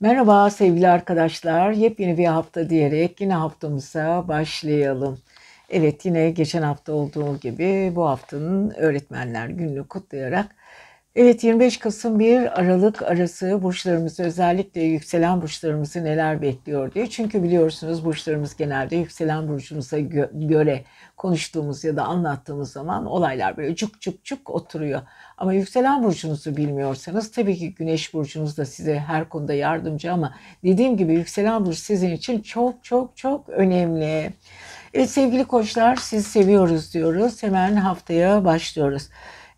Merhaba sevgili arkadaşlar. Yepyeni bir hafta diyerek yine haftamıza başlayalım. Evet yine geçen hafta olduğu gibi bu haftanın öğretmenler gününü kutlayarak Evet 25 Kasım 1 Aralık arası burçlarımızı özellikle yükselen burçlarımızı neler bekliyor diye. Çünkü biliyorsunuz burçlarımız genelde yükselen burcumuza gö- göre konuştuğumuz ya da anlattığımız zaman olaylar böyle cuk cuk cuk oturuyor. Ama yükselen burcunuzu bilmiyorsanız tabii ki güneş burcunuz da size her konuda yardımcı ama dediğim gibi yükselen burç sizin için çok çok çok önemli. Evet sevgili koçlar sizi seviyoruz diyoruz. Hemen haftaya başlıyoruz.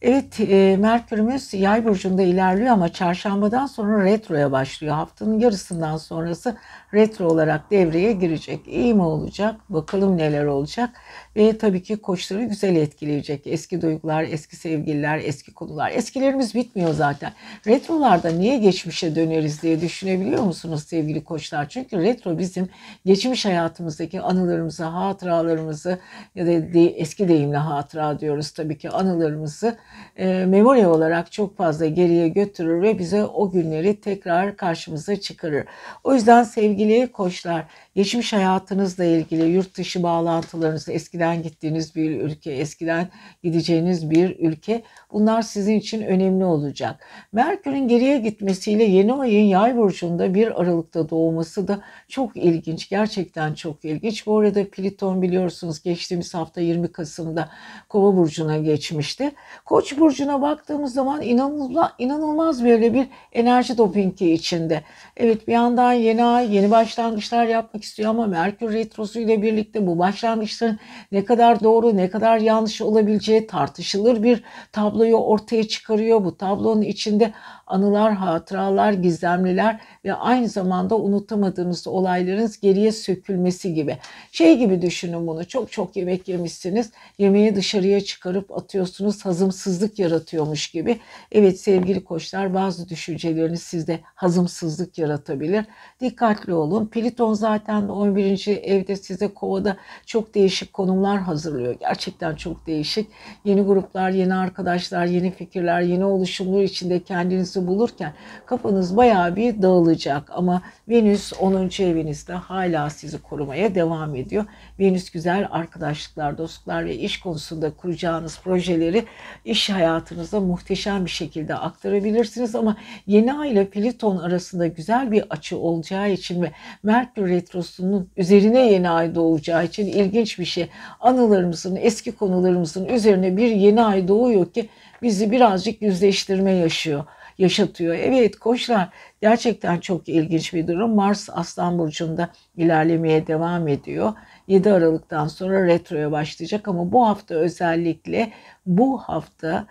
Evet e, Merkür'ümüz yay burcunda ilerliyor ama çarşambadan sonra retroya başlıyor. Haftanın yarısından sonrası retro olarak devreye girecek. İyi mi olacak? Bakalım neler olacak. Ve tabii ki koçları güzel etkileyecek. Eski duygular, eski sevgililer, eski konular. Eskilerimiz bitmiyor zaten. Retrolarda niye geçmişe döneriz diye düşünebiliyor musunuz sevgili koçlar? Çünkü retro bizim geçmiş hayatımızdaki anılarımızı, hatıralarımızı ya da eski deyimle hatıra diyoruz tabii ki anılarımızı e, memori olarak çok fazla geriye götürür ve bize o günleri tekrar karşımıza çıkarır. O yüzden sevgili ilgili koçlar geçmiş hayatınızla ilgili yurt dışı bağlantılarınız, eskiden gittiğiniz bir ülke, eskiden gideceğiniz bir ülke bunlar sizin için önemli olacak. Merkür'ün geriye gitmesiyle yeni ayın yay burcunda bir Aralık'ta doğması da çok ilginç. Gerçekten çok ilginç. Bu arada Pliton biliyorsunuz geçtiğimiz hafta 20 Kasım'da Kova burcuna geçmişti. Koç burcuna baktığımız zaman inanılmaz, inanılmaz böyle bir enerji dopingi içinde. Evet bir yandan yeni ay, yeni başlangıçlar yapmak yapmak istiyor ama Merkür Retrosu ile birlikte bu başlangıçların ne kadar doğru ne kadar yanlış olabileceği tartışılır bir tabloyu ortaya çıkarıyor. Bu tablonun içinde anılar, hatıralar, gizemliler ve aynı zamanda unutamadığınız olayların geriye sökülmesi gibi. Şey gibi düşünün bunu çok çok yemek yemişsiniz yemeği dışarıya çıkarıp atıyorsunuz hazımsızlık yaratıyormuş gibi. Evet sevgili koçlar bazı düşünceleriniz sizde hazımsızlık yaratabilir. Dikkatli olun. Pliton zaten 11. evde size kovada çok değişik konumlar hazırlıyor. Gerçekten çok değişik. Yeni gruplar, yeni arkadaşlar, yeni fikirler, yeni oluşumlar içinde kendinizi bulurken kafanız bayağı bir dağılıyor kalacak ama Venüs 10. evinizde hala sizi korumaya devam ediyor. Venüs güzel arkadaşlıklar, dostluklar ve iş konusunda kuracağınız projeleri iş hayatınıza muhteşem bir şekilde aktarabilirsiniz ama yeni ay ile Plüton arasında güzel bir açı olacağı için ve Merkür Retrosu'nun üzerine yeni ay doğacağı için ilginç bir şey. Anılarımızın, eski konularımızın üzerine bir yeni ay doğuyor ki bizi birazcık yüzleştirme yaşıyor yaşatıyor. Evet koçlar gerçekten çok ilginç bir durum. Mars Aslan Burcu'nda ilerlemeye devam ediyor. 7 Aralık'tan sonra retroya başlayacak ama bu hafta özellikle bu hafta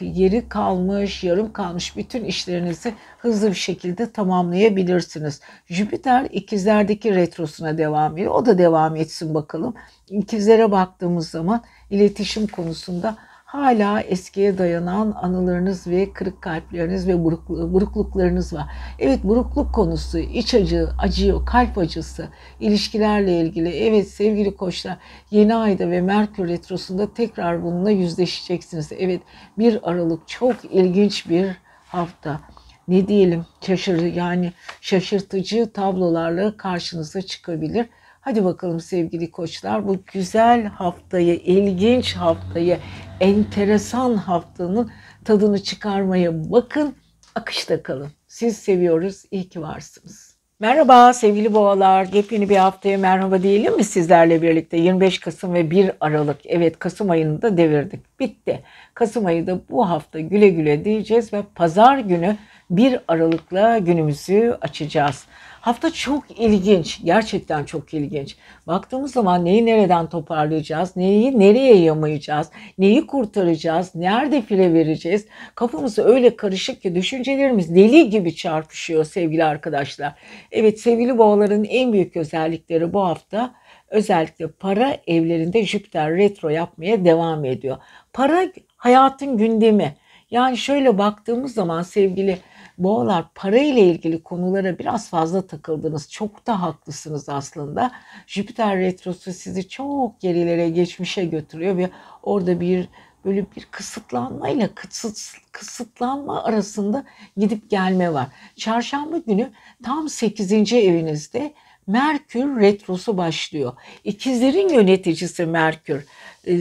geri e, kalmış, yarım kalmış bütün işlerinizi hızlı bir şekilde tamamlayabilirsiniz. Jüpiter ikizlerdeki retrosuna devam ediyor. O da devam etsin bakalım. İkizlere baktığımız zaman iletişim konusunda hala eskiye dayanan anılarınız ve kırık kalpleriniz ve buruk, burukluklarınız var. Evet burukluk konusu, iç acı, acıyor, kalp acısı, ilişkilerle ilgili. Evet sevgili koçlar yeni ayda ve Merkür Retrosu'nda tekrar bununla yüzleşeceksiniz. Evet bir Aralık çok ilginç bir hafta ne diyelim şaşır yani şaşırtıcı tablolarla karşınıza çıkabilir. Hadi bakalım sevgili koçlar bu güzel haftayı, ilginç haftayı, enteresan haftanın tadını çıkarmaya bakın. Akışta kalın. Siz seviyoruz. İyi ki varsınız. Merhaba sevgili boğalar. Yepyeni bir haftaya merhaba diyelim mi sizlerle birlikte? 25 Kasım ve 1 Aralık. Evet Kasım ayını da devirdik. Bitti. Kasım ayı da bu hafta güle güle diyeceğiz ve pazar günü 1 Aralık'la günümüzü açacağız. Hafta çok ilginç, gerçekten çok ilginç. Baktığımız zaman neyi nereden toparlayacağız, neyi nereye yamayacağız, neyi kurtaracağız, nerede file vereceğiz. Kafamız öyle karışık ki düşüncelerimiz deli gibi çarpışıyor sevgili arkadaşlar. Evet sevgili boğaların en büyük özellikleri bu hafta özellikle para evlerinde Jüpiter retro yapmaya devam ediyor. Para hayatın gündemi. Yani şöyle baktığımız zaman sevgili boğalar para ile ilgili konulara biraz fazla takıldınız. Çok da haklısınız aslında. Jüpiter retrosu sizi çok gerilere geçmişe götürüyor ve orada bir böyle bir kısıtlanma ile kısıt, kısıtlanma arasında gidip gelme var. Çarşamba günü tam 8. evinizde Merkür retrosu başlıyor. İkizlerin yöneticisi Merkür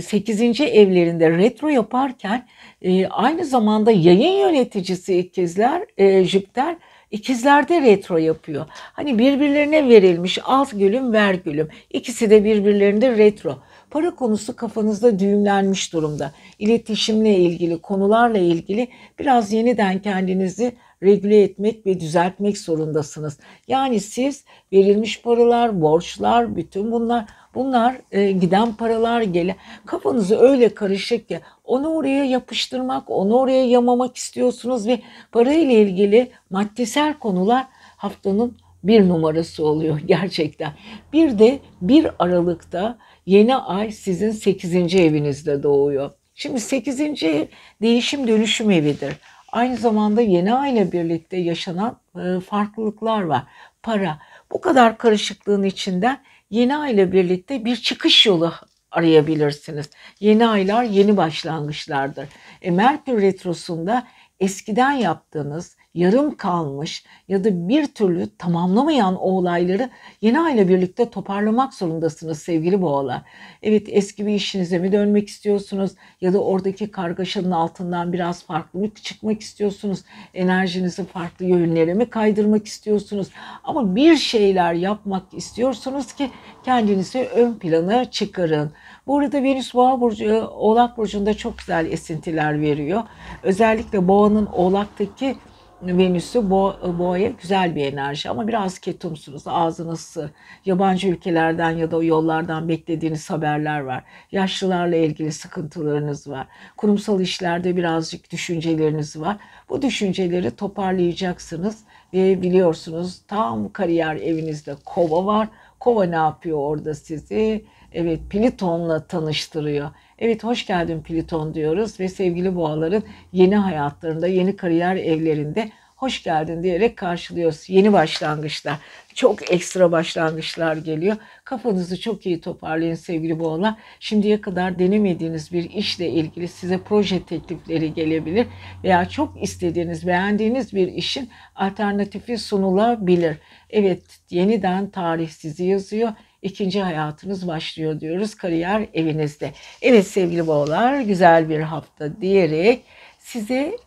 8. E, evlerinde retro yaparken e, aynı zamanda yayın yöneticisi ikizler e, Jüpiter ikizlerde retro yapıyor. Hani birbirlerine verilmiş alt gülüm ver gülüm. İkisi de birbirlerinde retro. Para konusu kafanızda düğümlenmiş durumda. İletişimle ilgili, konularla ilgili biraz yeniden kendinizi regüle etmek ve düzeltmek zorundasınız. Yani siz verilmiş paralar, borçlar, bütün bunlar bunlar e, giden paralar gele kafanızı öyle karışık ki onu oraya yapıştırmak, onu oraya yamamak istiyorsunuz ve parayla ilgili maddesel konular haftanın bir numarası oluyor gerçekten. Bir de bir Aralık'ta yeni ay sizin 8. evinizde doğuyor. Şimdi 8. ev değişim dönüşüm evidir. Aynı zamanda yeni aile birlikte yaşanan e, farklılıklar var. Para. Bu kadar karışıklığın içinden yeni aile birlikte bir çıkış yolu arayabilirsiniz. Yeni aylar yeni başlangıçlardır. E, Merkür Retrosu'nda eskiden yaptığınız yarım kalmış ya da bir türlü tamamlamayan o olayları yeni ayla birlikte toparlamak zorundasınız sevgili boğalar. Evet eski bir işinize mi dönmek istiyorsunuz ya da oradaki kargaşanın altından biraz farklı mı çıkmak istiyorsunuz? Enerjinizi farklı yönlere mi kaydırmak istiyorsunuz? Ama bir şeyler yapmak istiyorsunuz ki kendinizi ön plana çıkarın. Bu arada Venüs Boğa Burcu, Oğlak Burcu'nda çok güzel esintiler veriyor. Özellikle Boğa'nın Oğlak'taki Venüs'ü bo boğaya güzel bir enerji ama biraz ketumsunuz. Ağzınız yabancı ülkelerden ya da yollardan beklediğiniz haberler var. Yaşlılarla ilgili sıkıntılarınız var. Kurumsal işlerde birazcık düşünceleriniz var. Bu düşünceleri toparlayacaksınız ve biliyorsunuz tam kariyer evinizde kova var. Kova ne yapıyor orada sizi? Evet Pliton'la tanıştırıyor. Evet hoş geldin Pliton diyoruz ve sevgili boğaların yeni hayatlarında, yeni kariyer evlerinde hoş geldin diyerek karşılıyoruz. Yeni başlangıçlar, çok ekstra başlangıçlar geliyor. Kafanızı çok iyi toparlayın sevgili boğalar. Şimdiye kadar denemediğiniz bir işle ilgili size proje teklifleri gelebilir veya çok istediğiniz, beğendiğiniz bir işin alternatifi sunulabilir. Evet, yeniden tarih sizi yazıyor ikinci hayatınız başlıyor diyoruz kariyer evinizde. Evet sevgili boğalar güzel bir hafta diyerek size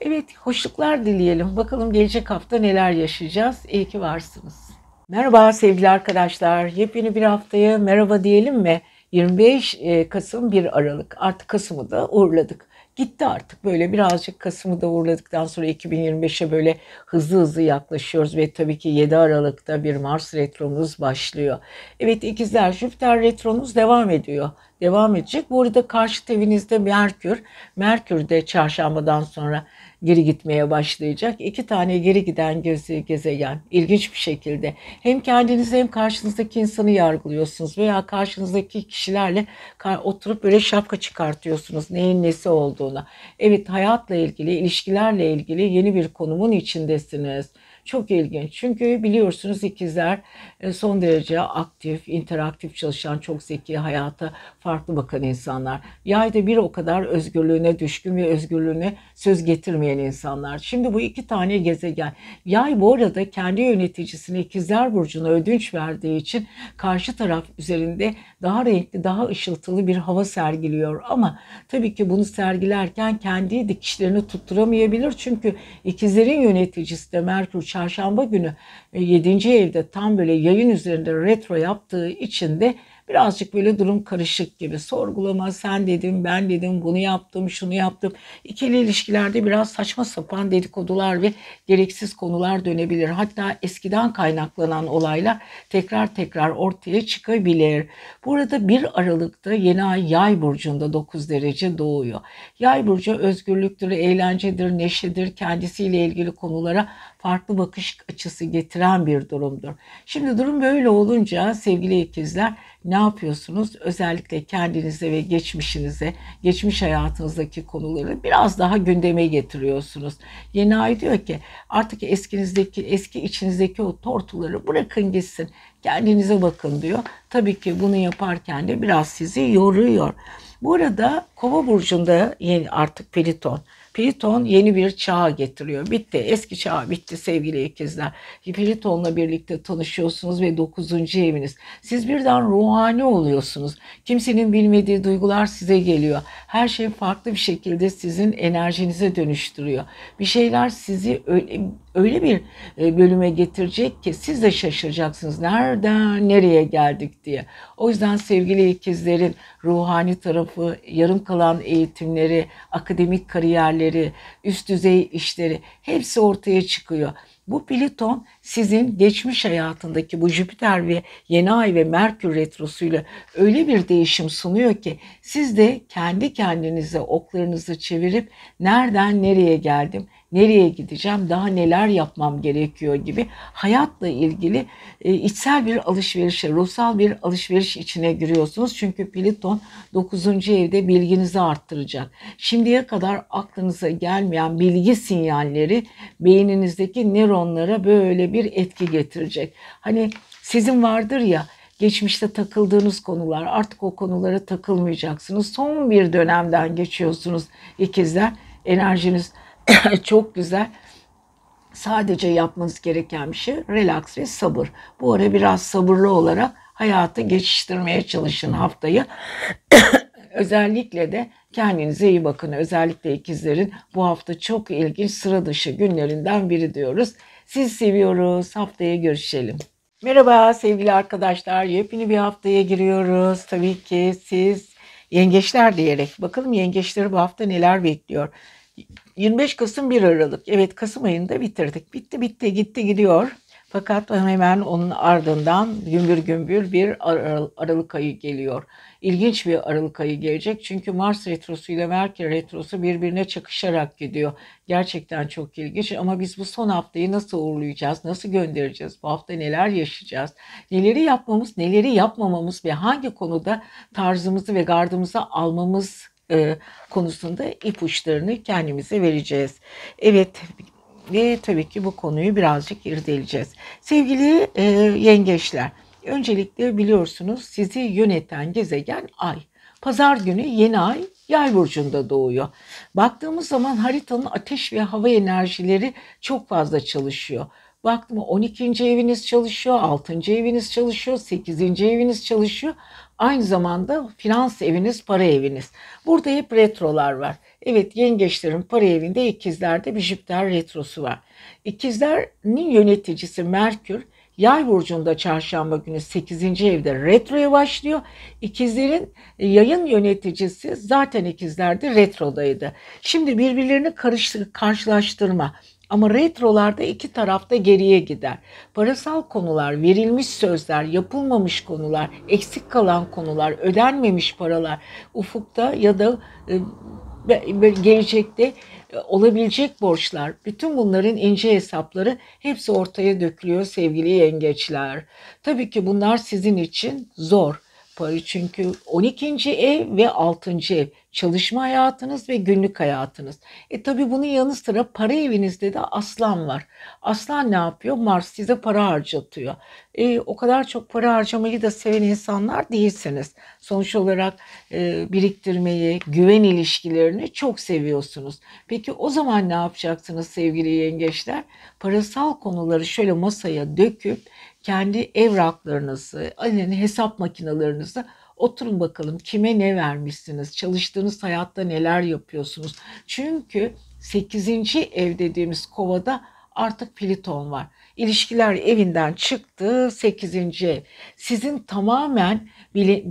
evet hoşluklar dileyelim. Bakalım gelecek hafta neler yaşayacağız. İyi ki varsınız. Merhaba sevgili arkadaşlar. Yepyeni bir haftaya merhaba diyelim mi? 25 e, Kasım 1 Aralık. Artık Kasım'ı da uğurladık gitti artık böyle birazcık Kasım'ı da uğurladıktan sonra 2025'e böyle hızlı hızlı yaklaşıyoruz ve tabii ki 7 Aralık'ta bir Mars retromuz başlıyor. Evet ikizler Jüpiter retromuz devam ediyor. Devam edecek. Bu arada karşı evinizde Merkür. Merkür de çarşambadan sonra geri gitmeye başlayacak. İki tane geri giden gezi, gezegen ilginç bir şekilde hem kendinizi hem karşınızdaki insanı yargılıyorsunuz veya karşınızdaki kişilerle oturup böyle şapka çıkartıyorsunuz neyin nesi olduğuna. Evet hayatla ilgili, ilişkilerle ilgili yeni bir konumun içindesiniz çok ilginç. Çünkü biliyorsunuz ikizler e, son derece aktif, interaktif çalışan, çok zeki, hayata farklı bakan insanlar. Yay da bir o kadar özgürlüğüne düşkün ve özgürlüğüne söz getirmeyen insanlar. Şimdi bu iki tane gezegen. Yay bu arada kendi yöneticisine ikizler burcuna ödünç verdiği için karşı taraf üzerinde daha renkli, daha ışıltılı bir hava sergiliyor. Ama tabii ki bunu sergilerken kendi dikişlerini tutturamayabilir. Çünkü ikizlerin yöneticisi de Merkür çarşamba günü 7. E, evde tam böyle yayın üzerinde retro yaptığı için de Birazcık böyle durum karışık gibi. Sorgulama sen dedim ben dedim bunu yaptım şunu yaptım. İkili ilişkilerde biraz saçma sapan dedikodular ve gereksiz konular dönebilir. Hatta eskiden kaynaklanan olayla tekrar tekrar ortaya çıkabilir. Burada bir Aralık'ta yeni ay yay burcunda 9 derece doğuyor. Yay burcu özgürlüktür, eğlencedir, neşedir, kendisiyle ilgili konulara farklı bakış açısı getiren bir durumdur. Şimdi durum böyle olunca sevgili ikizler ne yapıyorsunuz? Özellikle kendinize ve geçmişinize, geçmiş hayatınızdaki konuları biraz daha gündeme getiriyorsunuz. Yeni ay diyor ki artık eskinizdeki, eski içinizdeki o tortuları bırakın gitsin. Kendinize bakın diyor. Tabii ki bunu yaparken de biraz sizi yoruyor. Bu arada Kova burcunda yeni artık Plüton. Pliton yeni bir çağa getiriyor. Bitti. Eski çağ bitti sevgili ikizler. Pliton'la birlikte tanışıyorsunuz ve dokuzuncu eviniz. Siz birden ruhani oluyorsunuz. Kimsenin bilmediği duygular size geliyor. Her şey farklı bir şekilde sizin enerjinize dönüştürüyor. Bir şeyler sizi öyle, öyle bir e, bölüme getirecek ki siz de şaşıracaksınız. Nereden nereye geldik diye. O yüzden sevgili ikizlerin ruhani tarafı, yarım kalan eğitimleri, akademik kariyerleri ilişkileri, üst düzey işleri hepsi ortaya çıkıyor. Bu Pliton sizin geçmiş hayatındaki bu Jüpiter ve Yeni Ay ve Merkür retrosuyla öyle bir değişim sunuyor ki siz de kendi kendinize oklarınızı çevirip nereden nereye geldim, nereye gideceğim, daha neler yapmam gerekiyor gibi hayatla ilgili e, içsel bir alışverişe, ruhsal bir alışveriş içine giriyorsunuz. Çünkü Pliton 9. evde bilginizi arttıracak. Şimdiye kadar aklınıza gelmeyen bilgi sinyalleri beyninizdeki nöronlara böyle bir etki getirecek. Hani sizin vardır ya geçmişte takıldığınız konular artık o konulara takılmayacaksınız. Son bir dönemden geçiyorsunuz ikizler. Enerjiniz çok güzel. Sadece yapmanız gereken bir şey relax ve sabır. Bu ara biraz sabırlı olarak hayatı geçiştirmeye çalışın haftayı. Özellikle de kendinize iyi bakın. Özellikle ikizlerin bu hafta çok ilginç sıra dışı günlerinden biri diyoruz. Siz seviyoruz. Haftaya görüşelim. Merhaba sevgili arkadaşlar. Yepyeni bir haftaya giriyoruz. Tabii ki siz yengeçler diyerek. Bakalım yengeçleri bu hafta neler bekliyor. 25 Kasım 1 Aralık. Evet Kasım ayında bitirdik. Bitti bitti gitti gidiyor. Fakat hemen onun ardından gümbür gümbür bir Aralık ayı geliyor. İlginç bir Aralık ayı gelecek çünkü Mars retrosu ile Merkür retrosu birbirine çakışarak gidiyor. Gerçekten çok ilginç ama biz bu son haftayı nasıl uğurlayacağız, nasıl göndereceğiz, bu hafta neler yaşayacağız, neleri yapmamız, neleri yapmamamız ve hangi konuda tarzımızı ve gardımızı almamız e, konusunda ipuçlarını kendimize vereceğiz. Evet ve tabii ki bu konuyu birazcık irdeleyeceğiz. Sevgili e, yengeçler, öncelikle biliyorsunuz sizi yöneten gezegen ay. Pazar günü yeni ay yay burcunda doğuyor. Baktığımız zaman haritanın ateş ve hava enerjileri çok fazla çalışıyor. Baktım 12. eviniz çalışıyor, 6. eviniz çalışıyor, 8. eviniz çalışıyor. Aynı zamanda finans eviniz, para eviniz. Burada hep retrolar var. Evet yengeçlerin para evinde ikizlerde bir Jüpiter retrosu var. İkizlerin yöneticisi Merkür Yay burcunda çarşamba günü 8. evde retroya başlıyor. İkizlerin e, yayın yöneticisi zaten ikizlerde retrodaydı. Şimdi birbirlerini karıştır, karşılaştırma. Ama retrolarda iki tarafta geriye gider. Parasal konular, verilmiş sözler, yapılmamış konular, eksik kalan konular, ödenmemiş paralar ufukta ya da e, gelecekte e, olabilecek borçlar, bütün bunların ince hesapları hepsi ortaya dökülüyor sevgili yengeçler. Tabii ki bunlar sizin için zor çünkü 12. ev ve 6. ev çalışma hayatınız ve günlük hayatınız. E tabi bunun yanı sıra para evinizde de aslan var. Aslan ne yapıyor? Mars size para harcatıyor. E, o kadar çok para harcamayı da seven insanlar değilsiniz. Sonuç olarak e, biriktirmeyi, güven ilişkilerini çok seviyorsunuz. Peki o zaman ne yapacaksınız sevgili yengeçler? Parasal konuları şöyle masaya döküp kendi evraklarınızı, yani hesap makinalarınızı oturun bakalım kime ne vermişsiniz, çalıştığınız hayatta neler yapıyorsunuz. Çünkü 8. ev dediğimiz kovada artık Pliton var. İlişkiler evinden çıktı 8. ev. Sizin tamamen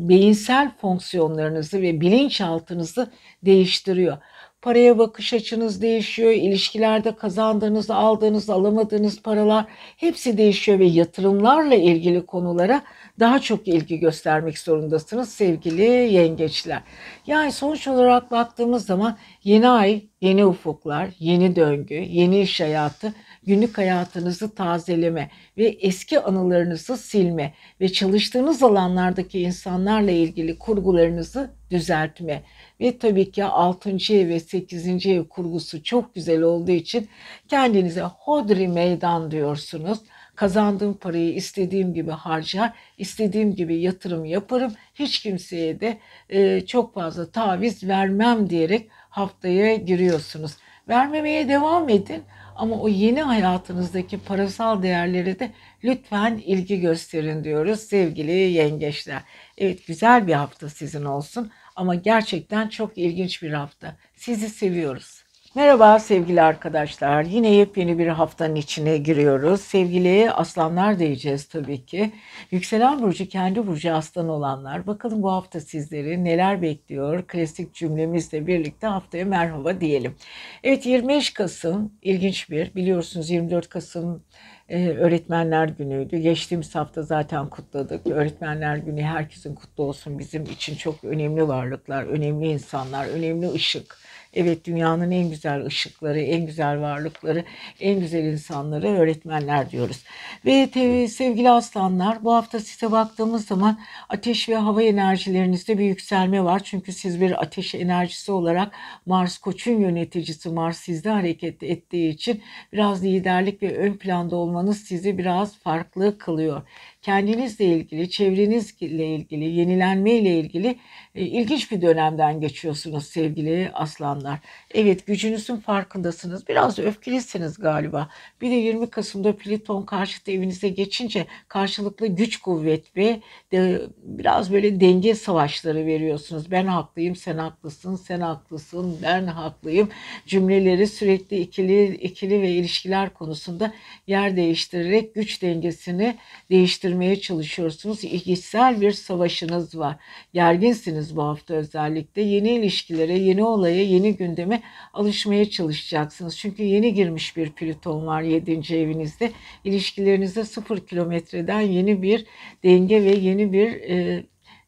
beyinsel fonksiyonlarınızı ve bilinçaltınızı değiştiriyor. Paraya bakış açınız değişiyor, ilişkilerde kazandığınız, aldığınız, alamadığınız paralar hepsi değişiyor ve yatırımlarla ilgili konulara daha çok ilgi göstermek zorundasınız sevgili yengeçler. Yani sonuç olarak baktığımız zaman yeni ay, yeni ufuklar, yeni döngü, yeni iş hayatı günlük hayatınızı tazeleme ve eski anılarınızı silme ve çalıştığınız alanlardaki insanlarla ilgili kurgularınızı düzeltme. Ve tabii ki 6. ev ve 8. ev kurgusu çok güzel olduğu için kendinize hodri meydan diyorsunuz kazandığım parayı istediğim gibi harcar, istediğim gibi yatırım yaparım. Hiç kimseye de e, çok fazla taviz vermem diyerek haftaya giriyorsunuz. Vermemeye devam edin ama o yeni hayatınızdaki parasal değerleri de lütfen ilgi gösterin diyoruz sevgili yengeçler. Evet güzel bir hafta sizin olsun ama gerçekten çok ilginç bir hafta. Sizi seviyoruz. Merhaba sevgili arkadaşlar. Yine yepyeni bir haftanın içine giriyoruz. Sevgili aslanlar diyeceğiz tabii ki. Yükselen burcu kendi burcu aslan olanlar. Bakalım bu hafta sizleri neler bekliyor? Klasik cümlemizle birlikte haftaya merhaba diyelim. Evet 25 Kasım ilginç bir biliyorsunuz 24 Kasım ee, öğretmenler günüydü. Geçtiğimiz hafta zaten kutladık. Öğretmenler günü herkesin kutlu olsun. Bizim için çok önemli varlıklar, önemli insanlar, önemli ışık. Evet dünyanın en güzel ışıkları, en güzel varlıkları, en güzel insanları öğretmenler diyoruz. Ve te- sevgili aslanlar bu hafta size baktığımız zaman ateş ve hava enerjilerinizde bir yükselme var. Çünkü siz bir ateş enerjisi olarak Mars koçun yöneticisi Mars sizde hareket ettiği için biraz liderlik ve ön planda olmanız sizi biraz farklı kılıyor kendinizle ilgili, çevrenizle ilgili, yenilenmeyle ilgili e, ilginç bir dönemden geçiyorsunuz sevgili aslanlar insanlar. Evet gücünüzün farkındasınız. Biraz da öfkelisiniz galiba. Bir de 20 Kasım'da Plüton karşıtı evinize geçince karşılıklı güç kuvvet ve de, biraz böyle denge savaşları veriyorsunuz. Ben haklıyım, sen haklısın, sen haklısın, ben haklıyım. Cümleleri sürekli ikili, ikili ve ilişkiler konusunda yer değiştirerek güç dengesini değiştirmeye çalışıyorsunuz. İlgisel bir savaşınız var. Gerginsiniz bu hafta özellikle. Yeni ilişkilere, yeni olaya, yeni yeni gündeme alışmaya çalışacaksınız. Çünkü yeni girmiş bir Plüton var 7. evinizde. İlişkilerinizde 0 kilometreden yeni bir denge ve yeni bir e,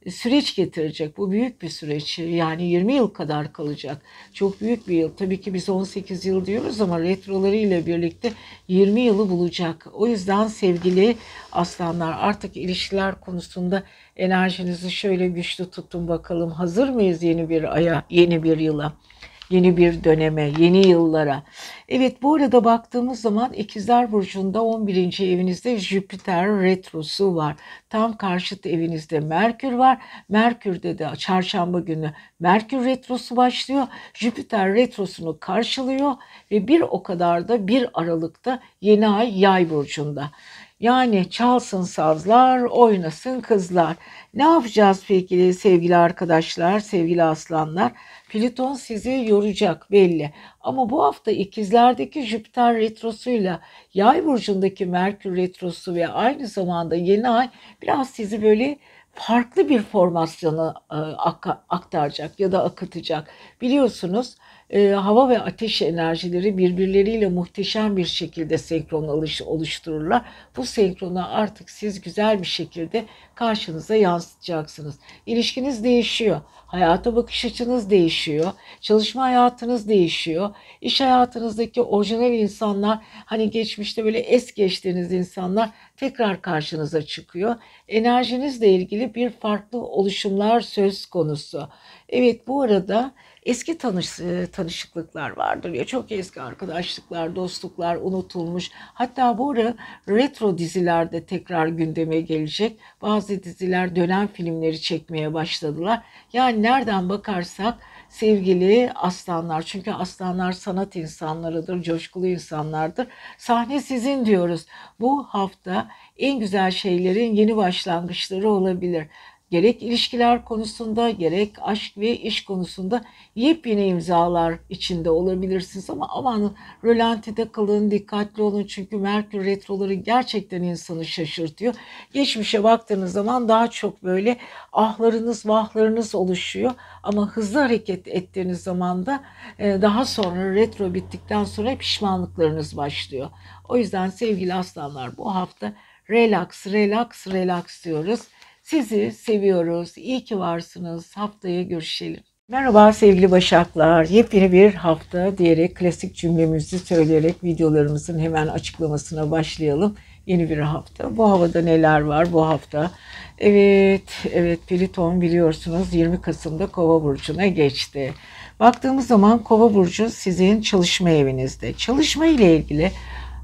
süreç getirecek. Bu büyük bir süreç. Yani 20 yıl kadar kalacak. Çok büyük bir yıl. Tabii ki biz 18 yıl diyoruz ama retroları ile birlikte 20 yılı bulacak. O yüzden sevgili aslanlar artık ilişkiler konusunda enerjinizi şöyle güçlü tutun bakalım. Hazır mıyız yeni bir aya, yeni bir yıla? yeni bir döneme, yeni yıllara. Evet bu arada baktığımız zaman İkizler Burcu'nda 11. evinizde Jüpiter Retrosu var. Tam karşıt evinizde Merkür var. Merkür'de de çarşamba günü Merkür Retrosu başlıyor. Jüpiter Retrosu'nu karşılıyor ve bir o kadar da bir Aralık'ta yeni ay Yay Burcu'nda. Yani çalsın sazlar, oynasın kızlar. Ne yapacağız peki sevgili arkadaşlar, sevgili aslanlar? Plüton sizi yoracak belli. Ama bu hafta ikizlerdeki Jüpiter retrosuyla yay burcundaki Merkür retrosu ve aynı zamanda yeni ay biraz sizi böyle farklı bir formasyona e, aktaracak ya da akıtacak. Biliyorsunuz e, hava ve ateş enerjileri birbirleriyle muhteşem bir şekilde senkron oluştururlar. Bu senkronu artık siz güzel bir şekilde karşınıza yansıtacaksınız. İlişkiniz değişiyor. Hayata bakış açınız değişiyor. Çalışma hayatınız değişiyor. İş hayatınızdaki orijinal insanlar hani geçmişte böyle es geçtiğiniz insanlar tekrar karşınıza çıkıyor. Enerjinizle ilgili bir farklı oluşumlar söz konusu. Evet bu arada eski tanış, e, tanışıklıklar vardır ya çok eski arkadaşlıklar, dostluklar unutulmuş. Hatta bu ara retro dizilerde tekrar gündeme gelecek. Bazı diziler dönem filmleri çekmeye başladılar. Yani nereden bakarsak sevgili aslanlar. Çünkü aslanlar sanat insanlarıdır, coşkulu insanlardır. Sahne sizin diyoruz. Bu hafta en güzel şeylerin yeni başlangıçları olabilir gerek ilişkiler konusunda gerek aşk ve iş konusunda yepyeni imzalar içinde olabilirsiniz ama aman rölantide kalın dikkatli olun çünkü Merkür retroları gerçekten insanı şaşırtıyor. Geçmişe baktığınız zaman daha çok böyle ahlarınız vahlarınız oluşuyor ama hızlı hareket ettiğiniz zaman da e, daha sonra retro bittikten sonra pişmanlıklarınız başlıyor. O yüzden sevgili aslanlar bu hafta relax relax relax diyoruz. Sizi seviyoruz. İyi ki varsınız. Haftaya görüşelim. Merhaba sevgili Başaklar. Yepyeni bir hafta diyerek klasik cümlemizi söyleyerek videolarımızın hemen açıklamasına başlayalım. Yeni bir hafta. Bu havada neler var bu hafta? Evet, evet Pliton biliyorsunuz 20 Kasım'da Kova burcuna geçti. Baktığımız zaman Kova burcu sizin çalışma evinizde. Çalışma ile ilgili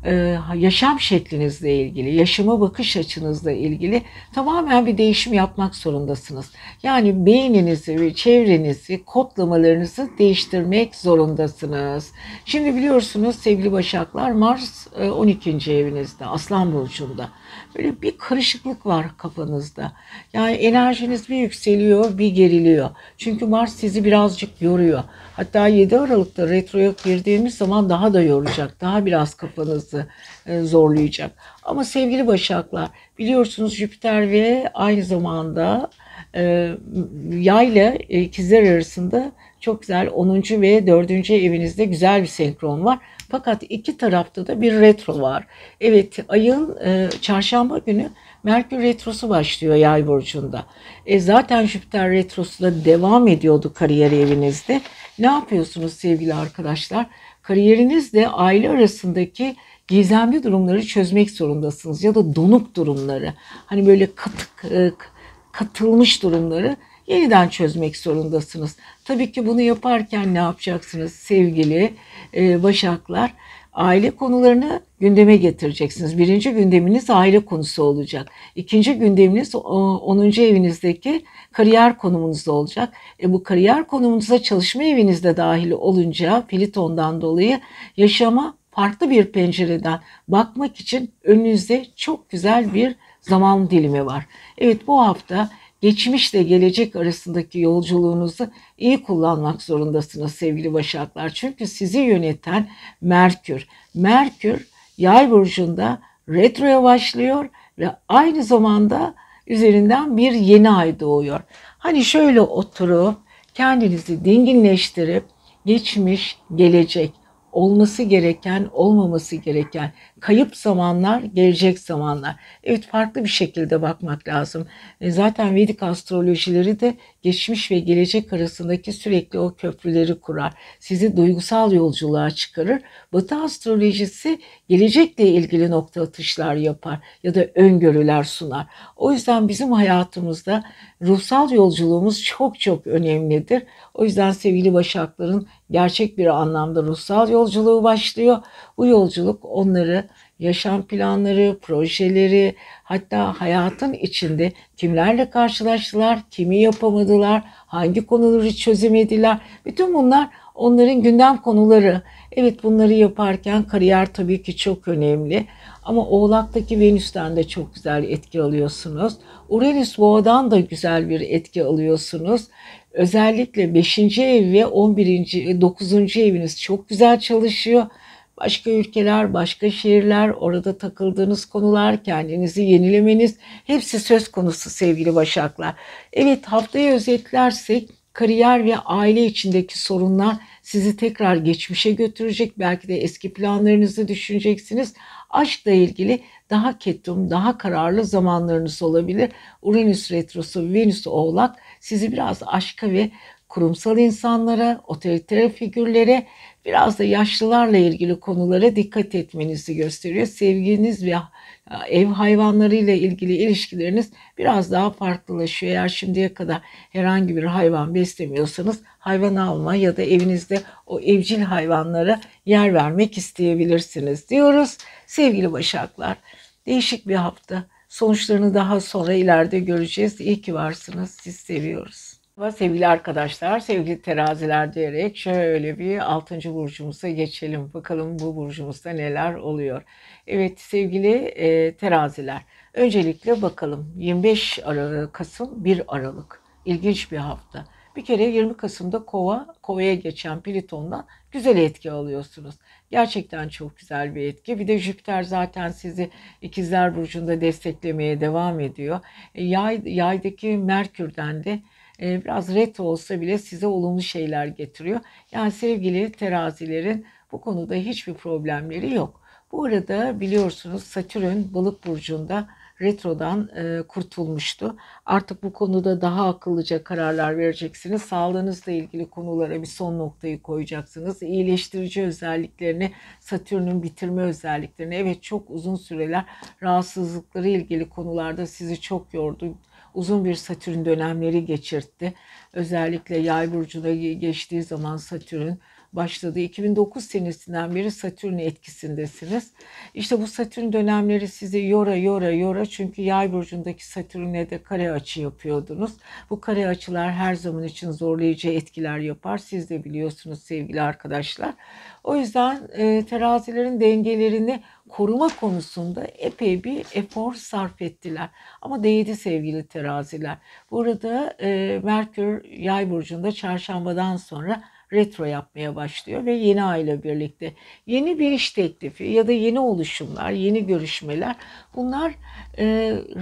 e, yaşam şeklinizle ilgili, yaşama bakış açınızla ilgili tamamen bir değişim yapmak zorundasınız. Yani beyninizi ve çevrenizi, kodlamalarınızı değiştirmek zorundasınız. Şimdi biliyorsunuz sevgili Başaklar Mars 12. E, evinizde, Aslan Burcu'nda böyle bir karışıklık var kafanızda. Yani enerjiniz bir yükseliyor bir geriliyor. Çünkü Mars sizi birazcık yoruyor. Hatta 7 Aralık'ta retroya girdiğimiz zaman daha da yoracak. Daha biraz kafanızı e, zorlayacak. Ama sevgili Başaklar biliyorsunuz Jüpiter ve aynı zamanda e, yay ile ikizler arasında çok güzel 10. ve 4. evinizde güzel bir senkron var. Fakat iki tarafta da bir retro var. Evet ayın e, çarşamba günü Merkür retrosu başlıyor yay burcunda. E, zaten Jüpiter retrosu da devam ediyordu kariyer evinizde. Ne yapıyorsunuz sevgili arkadaşlar? Kariyerinizde aile arasındaki gizemli durumları çözmek zorundasınız ya da donuk durumları. Hani böyle katık e, katılmış durumları yeniden çözmek zorundasınız. Tabii ki bunu yaparken ne yapacaksınız sevgili e, başaklar aile konularını gündeme getireceksiniz. Birinci gündeminiz aile konusu olacak. İkinci gündeminiz 10. evinizdeki kariyer konumunuzda olacak. E bu kariyer konumunuza çalışma evinizde dahil olunca Pliton'dan dolayı yaşama farklı bir pencereden bakmak için önünüzde çok güzel bir zaman dilimi var. Evet bu hafta geçmişle gelecek arasındaki yolculuğunuzu iyi kullanmak zorundasınız sevgili Başaklar. Çünkü sizi yöneten Merkür. Merkür Yay burcunda retroya başlıyor ve aynı zamanda üzerinden bir yeni ay doğuyor. Hani şöyle oturup kendinizi dinginleştirip geçmiş, gelecek, olması gereken, olmaması gereken, kayıp zamanlar, gelecek zamanlar. Evet farklı bir şekilde bakmak lazım. E, zaten Vedik astrolojileri de geçmiş ve gelecek arasındaki sürekli o köprüleri kurar. Sizi duygusal yolculuğa çıkarır. Batı astrolojisi gelecekle ilgili nokta atışlar yapar ya da öngörüler sunar. O yüzden bizim hayatımızda ruhsal yolculuğumuz çok çok önemlidir. O yüzden sevgili Başakların gerçek bir anlamda ruhsal yolculuğu başlıyor. Bu yolculuk onları yaşam planları, projeleri, hatta hayatın içinde kimlerle karşılaştılar, kimi yapamadılar, hangi konuları çözemediler. Bütün bunlar onların gündem konuları. Evet bunları yaparken kariyer tabii ki çok önemli. Ama Oğlak'taki Venüs'ten de çok güzel etki alıyorsunuz. Uranüs Boğa'dan da güzel bir etki alıyorsunuz. Özellikle 5. ev ve 11. 9. eviniz çok güzel çalışıyor başka ülkeler, başka şehirler, orada takıldığınız konular, kendinizi yenilemeniz hepsi söz konusu sevgili Başaklar. Evet haftayı özetlersek kariyer ve aile içindeki sorunlar sizi tekrar geçmişe götürecek. Belki de eski planlarınızı düşüneceksiniz. Aşkla ilgili daha ketum, daha kararlı zamanlarınız olabilir. Uranüs retrosu, Venüs oğlak sizi biraz aşka ve kurumsal insanlara, otoriter figürlere biraz da yaşlılarla ilgili konulara dikkat etmenizi gösteriyor. Sevginiz ve e, ev hayvanlarıyla ilgili ilişkileriniz biraz daha farklılaşıyor. Eğer şimdiye kadar herhangi bir hayvan beslemiyorsanız hayvan alma ya da evinizde o evcil hayvanlara yer vermek isteyebilirsiniz diyoruz. Sevgili Başaklar, değişik bir hafta. Sonuçlarını daha sonra ileride göreceğiz. İyi ki varsınız. Siz seviyoruz. Merhaba sevgili arkadaşlar, sevgili teraziler diyerek şöyle bir 6. burcumuza geçelim. Bakalım bu burcumuzda neler oluyor. Evet sevgili e, teraziler, öncelikle bakalım 25 Aralık, Kasım 1 Aralık. İlginç bir hafta. Bir kere 20 Kasım'da kova, kovaya geçen Plüton'dan güzel etki alıyorsunuz. Gerçekten çok güzel bir etki. Bir de Jüpiter zaten sizi ikizler burcunda desteklemeye devam ediyor. E, yay, yaydaki Merkür'den de e, biraz retro olsa bile size olumlu şeyler getiriyor. Yani sevgili terazilerin bu konuda hiçbir problemleri yok. Bu arada biliyorsunuz Satürn balık burcunda retrodan e, kurtulmuştu. Artık bu konuda daha akıllıca kararlar vereceksiniz. Sağlığınızla ilgili konulara bir son noktayı koyacaksınız. İyileştirici özelliklerini, Satürn'ün bitirme özelliklerini, evet çok uzun süreler rahatsızlıkları ilgili konularda sizi çok yordu uzun bir Satürn dönemleri geçirtti. Özellikle yay burcuna geçtiği zaman Satürn başladı. 2009 senesinden beri Satürn etkisindesiniz. İşte bu Satürn dönemleri sizi yora yora yora çünkü yay burcundaki Satürn'e de kare açı yapıyordunuz. Bu kare açılar her zaman için zorlayıcı etkiler yapar. Siz de biliyorsunuz sevgili arkadaşlar. O yüzden e, terazilerin dengelerini koruma konusunda epey bir efor sarf ettiler. Ama değdi sevgili teraziler. Burada e, Merkür yay burcunda çarşambadan sonra retro yapmaya başlıyor ve yeni aile birlikte yeni bir iş teklifi ya da yeni oluşumlar, yeni görüşmeler bunlar e,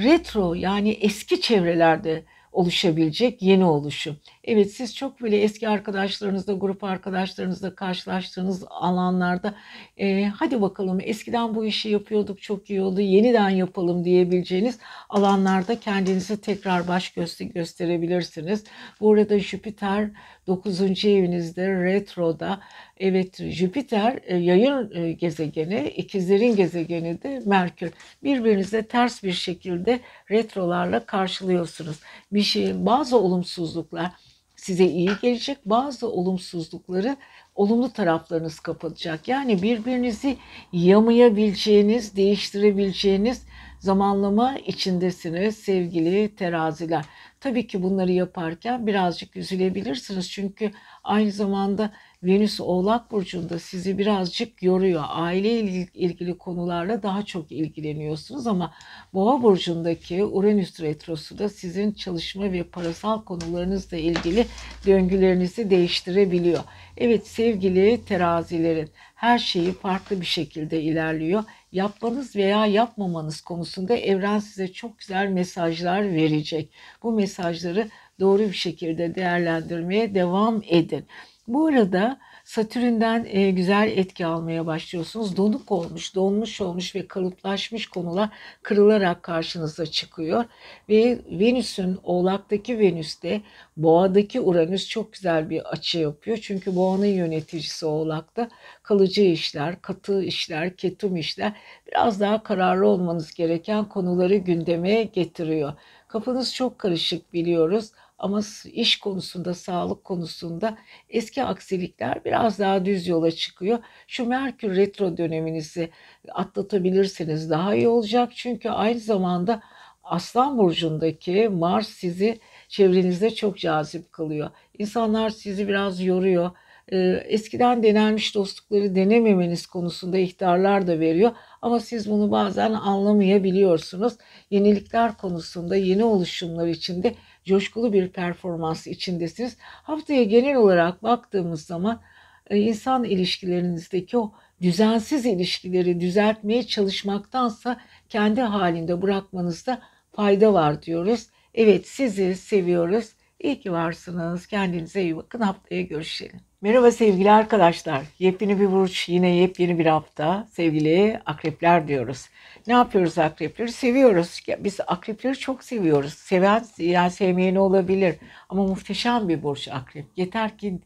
retro yani eski çevrelerde oluşabilecek yeni oluşum. Evet siz çok böyle eski arkadaşlarınızla, grup arkadaşlarınızla karşılaştığınız alanlarda e, hadi bakalım eskiden bu işi yapıyorduk çok iyi oldu yeniden yapalım diyebileceğiniz alanlarda kendinizi tekrar baş göster gösterebilirsiniz. Bu arada Jüpiter 9. evinizde retroda evet Jüpiter e, yayın e, gezegeni, ikizlerin gezegeni de Merkür. Birbirinize ters bir şekilde retrolarla karşılıyorsunuz. Bir şeyin bazı olumsuzluklar size iyi gelecek, bazı olumsuzlukları olumlu taraflarınız kapatacak. Yani birbirinizi yamayabileceğiniz, değiştirebileceğiniz zamanlama içindesiniz sevgili teraziler. Tabii ki bunları yaparken birazcık üzülebilirsiniz. Çünkü aynı zamanda Venüs Oğlak Burcu'nda sizi birazcık yoruyor. Aile ile ilgili konularla daha çok ilgileniyorsunuz ama Boğa Burcu'ndaki Uranüs Retrosu da sizin çalışma ve parasal konularınızla ilgili döngülerinizi değiştirebiliyor. Evet sevgili terazilerin her şeyi farklı bir şekilde ilerliyor yapmanız veya yapmamanız konusunda evren size çok güzel mesajlar verecek. Bu mesajları doğru bir şekilde değerlendirmeye devam edin. Bu arada Satürn'den e, güzel etki almaya başlıyorsunuz. Donuk olmuş, donmuş olmuş ve kalıplaşmış konular kırılarak karşınıza çıkıyor. Ve Venüs'ün Oğlak'taki Venüs'te Boğa'daki Uranüs çok güzel bir açı yapıyor. Çünkü Boğa'nın yöneticisi Oğlak'ta kalıcı işler, katı işler, ketum işler biraz daha kararlı olmanız gereken konuları gündeme getiriyor. Kafanız çok karışık biliyoruz ama iş konusunda, sağlık konusunda eski aksilikler biraz daha düz yola çıkıyor. Şu Merkür retro döneminizi atlatabilirseniz daha iyi olacak. Çünkü aynı zamanda Aslan burcundaki Mars sizi çevrenizde çok cazip kılıyor. İnsanlar sizi biraz yoruyor. Ee, eskiden denenmiş dostlukları denememeniz konusunda ihtarlar da veriyor. Ama siz bunu bazen anlamayabiliyorsunuz. Yenilikler konusunda, yeni oluşumlar içinde coşkulu bir performans içindesiniz. Haftaya genel olarak baktığımız zaman e, insan ilişkilerinizdeki o düzensiz ilişkileri düzeltmeye çalışmaktansa kendi halinde bırakmanızda fayda var diyoruz. Evet sizi seviyoruz. İyi ki varsınız. Kendinize iyi bakın. Haftaya görüşelim. Merhaba sevgili arkadaşlar. Yepyeni bir burç, yine yepyeni bir hafta. Sevgili akrepler diyoruz. Ne yapıyoruz akrepleri? Seviyoruz. biz akrepleri çok seviyoruz. Seven yani sevmeyeni olabilir. Ama muhteşem bir burç akrep. Yeter ki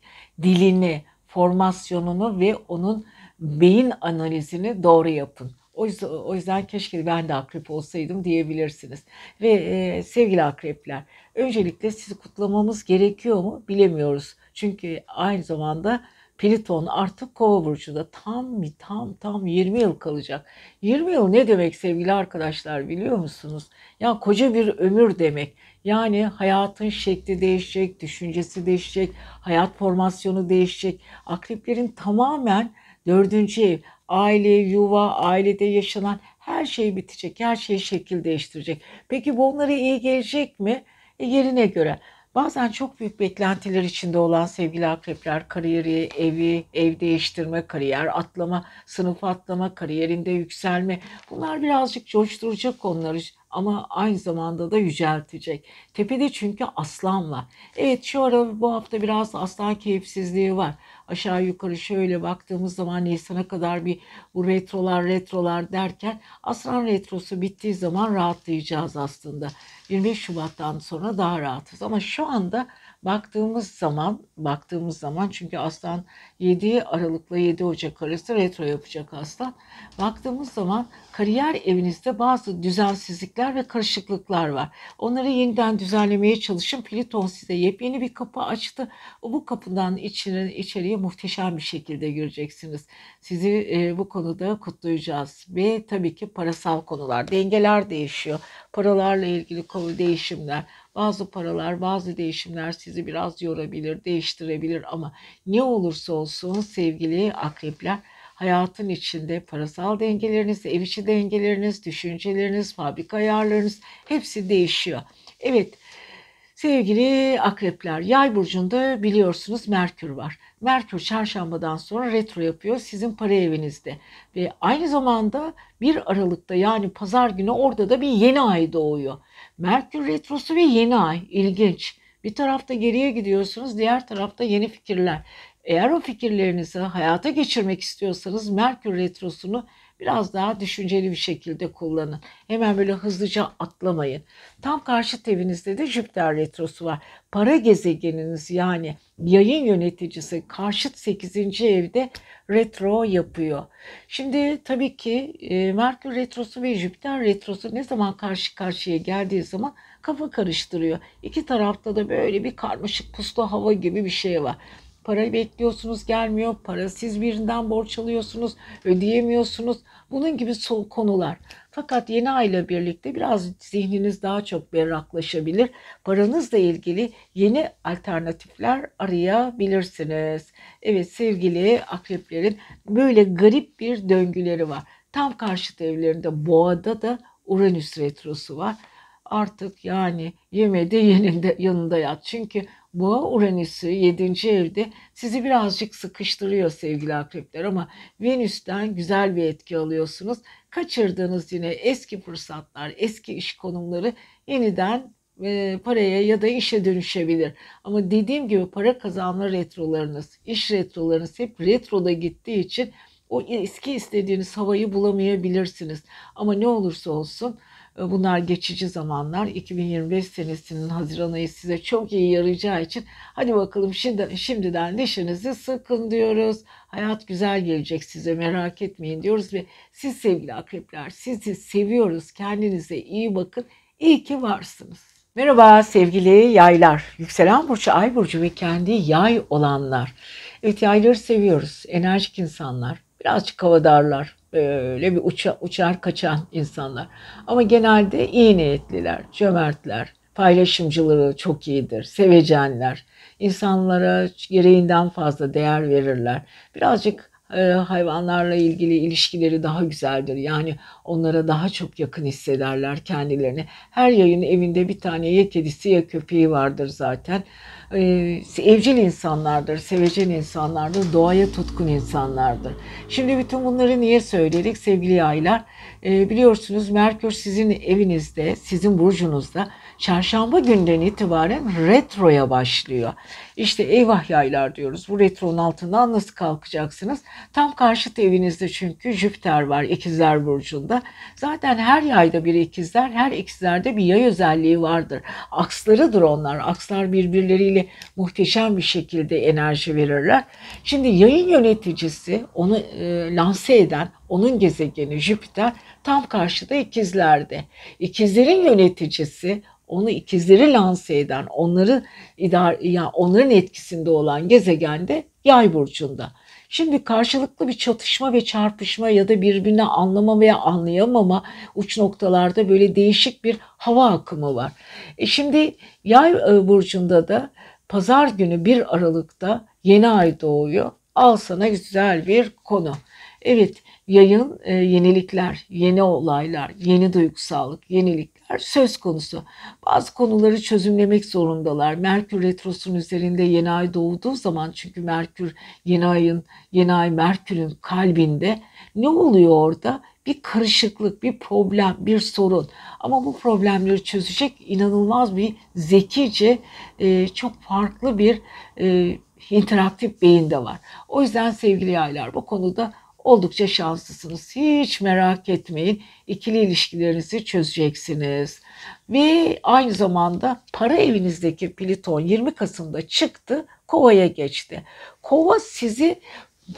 dilini, formasyonunu ve onun beyin analizini doğru yapın. O yüzden, o yüzden keşke ben de akrep olsaydım diyebilirsiniz. Ve e, sevgili akrepler, öncelikle sizi kutlamamız gerekiyor mu bilemiyoruz çünkü aynı zamanda Pliton artık kova burcunda tam tam tam 20 yıl kalacak. 20 yıl ne demek sevgili arkadaşlar biliyor musunuz? Ya koca bir ömür demek. Yani hayatın şekli değişecek, düşüncesi değişecek, hayat formasyonu değişecek. Akreplerin tamamen dördüncü ev, aile, yuva, ailede yaşanan her şey bitecek, her şey şekil değiştirecek. Peki bunlara iyi gelecek mi? E yerine göre. Bazen çok büyük beklentiler içinde olan sevgili akrepler kariyeri, evi, ev değiştirme, kariyer atlama, sınıf atlama, kariyerinde yükselme bunlar birazcık coşturacak onları ama aynı zamanda da yüceltecek. Tepede çünkü aslan var. Evet şu ara bu hafta biraz aslan keyifsizliği var. Aşağı yukarı şöyle baktığımız zaman Nisan'a kadar bir bu retrolar retrolar derken aslan retrosu bittiği zaman rahatlayacağız aslında. 25 Şubat'tan sonra daha rahatız. Ama şu anda baktığımız zaman, baktığımız zaman çünkü aslan 7 Aralık'la 7 Ocak arası retro yapacak aslan. Baktığımız zaman kariyer evinizde bazı düzensizlikler ve karışıklıklar var. Onları yeniden düzenlemeye çalışın. Pliton size yepyeni bir kapı açtı. bu kapıdan içine, içeriye muhteşem bir şekilde gireceksiniz. Sizi e, bu konuda kutlayacağız. Ve tabii ki parasal konular. Dengeler değişiyor. Paralarla ilgili konu değişimler. Bazı paralar, bazı değişimler sizi biraz yorabilir, değiştirebilir ama ne olursa olsun olsun sevgili akrepler. Hayatın içinde parasal dengeleriniz, ev içi dengeleriniz, düşünceleriniz, fabrika ayarlarınız hepsi değişiyor. Evet sevgili akrepler yay burcunda biliyorsunuz Merkür var. Merkür çarşambadan sonra retro yapıyor sizin para evinizde. Ve aynı zamanda 1 Aralık'ta yani pazar günü orada da bir yeni ay doğuyor. Merkür retrosu ve yeni ay ilginç. Bir tarafta geriye gidiyorsunuz, diğer tarafta yeni fikirler. Eğer o fikirlerinizi hayata geçirmek istiyorsanız Merkür Retrosu'nu biraz daha düşünceli bir şekilde kullanın. Hemen böyle hızlıca atlamayın. Tam karşı evinizde de Jüpiter Retrosu var. Para gezegeniniz yani yayın yöneticisi karşıt 8. evde retro yapıyor. Şimdi tabii ki e, Merkür Retrosu ve Jüpiter Retrosu ne zaman karşı karşıya geldiği zaman kafa karıştırıyor. İki tarafta da böyle bir karmaşık puslu hava gibi bir şey var. Parayı bekliyorsunuz gelmiyor. Para siz birinden borç alıyorsunuz, ödeyemiyorsunuz. Bunun gibi konular. Fakat yeni ayla birlikte biraz zihniniz daha çok berraklaşabilir. Paranızla ilgili yeni alternatifler arayabilirsiniz. Evet sevgili akreplerin böyle garip bir döngüleri var. Tam karşı evlerinde boğada da Uranüs retrosu var. Artık yani yemedi, yeninde, yanında yat. Çünkü bu Uranüs'ü 7. evde sizi birazcık sıkıştırıyor sevgili akrepler ama Venüs'ten güzel bir etki alıyorsunuz. Kaçırdığınız yine eski fırsatlar, eski iş konumları yeniden e, paraya ya da işe dönüşebilir. Ama dediğim gibi para kazanma retrolarınız, iş retrolarınız hep retroda gittiği için o eski istediğiniz havayı bulamayabilirsiniz. Ama ne olursa olsun e, bunlar geçici zamanlar. 2025 senesinin Haziran ayı size çok iyi yarayacağı için hadi bakalım şimdi, şimdiden dişinizi sıkın diyoruz. Hayat güzel gelecek size merak etmeyin diyoruz ve siz sevgili akrepler sizi seviyoruz. Kendinize iyi bakın. İyi ki varsınız. Merhaba sevgili yaylar. Yükselen burcu, ay burcu ve kendi yay olanlar. Evet yayları seviyoruz. Enerjik insanlar. Birazcık havadarlar. E, öyle bir uça, uçar kaçan insanlar. Ama genelde iyi niyetliler, cömertler, paylaşımcıları çok iyidir, sevecenler. insanlara gereğinden fazla değer verirler. Birazcık e, hayvanlarla ilgili ilişkileri daha güzeldir. Yani onlara daha çok yakın hissederler kendilerini. Her yayın evinde bir tane ya kedisi ya köpeği vardır zaten. E, evcil insanlardır, sevecen insanlardır, doğaya tutkun insanlardır. Şimdi bütün bunları niye söyledik sevgili aylar? E, biliyorsunuz Merkür sizin evinizde, sizin burcunuzda çarşamba günden itibaren retroya başlıyor. İşte eyvah yaylar diyoruz. Bu retronun altından nasıl kalkacaksınız? Tam karşıt evinizde çünkü Jüpiter var ikizler burcunda. Zaten her yayda bir ikizler, her ikizlerde bir yay özelliği vardır. Akslarıdır onlar. Akslar birbirleriyle muhteşem bir şekilde enerji verirler. Şimdi yayın yöneticisi onu e, lanse eden, onun gezegeni Jüpiter tam karşıda ikizlerde. İkizlerin yöneticisi onu ikizleri lanse eden, onları idare, ya yani onların etkisinde olan gezegende yay burcunda. Şimdi karşılıklı bir çatışma ve çarpışma ya da birbirine anlama veya anlayamama uç noktalarda böyle değişik bir hava akımı var. E şimdi yay e, burcunda da pazar günü 1 Aralık'ta yeni ay doğuyor. Al sana güzel bir konu. Evet yayın e, yenilikler, yeni olaylar, yeni duygusallık, yenilik gelişmeler söz konusu. Bazı konuları çözümlemek zorundalar. Merkür Retrosu'nun üzerinde yeni ay doğduğu zaman çünkü Merkür yeni ayın, yeni ay Merkür'ün kalbinde ne oluyor orada? bir karışıklık, bir problem, bir sorun. Ama bu problemleri çözecek inanılmaz bir zekice, e, çok farklı bir e, interaktif beyinde var. O yüzden sevgili yaylar bu konuda oldukça şanslısınız. Hiç merak etmeyin. İkili ilişkilerinizi çözeceksiniz. Ve aynı zamanda para evinizdeki Pliton 20 Kasım'da çıktı. Kova'ya geçti. Kova sizi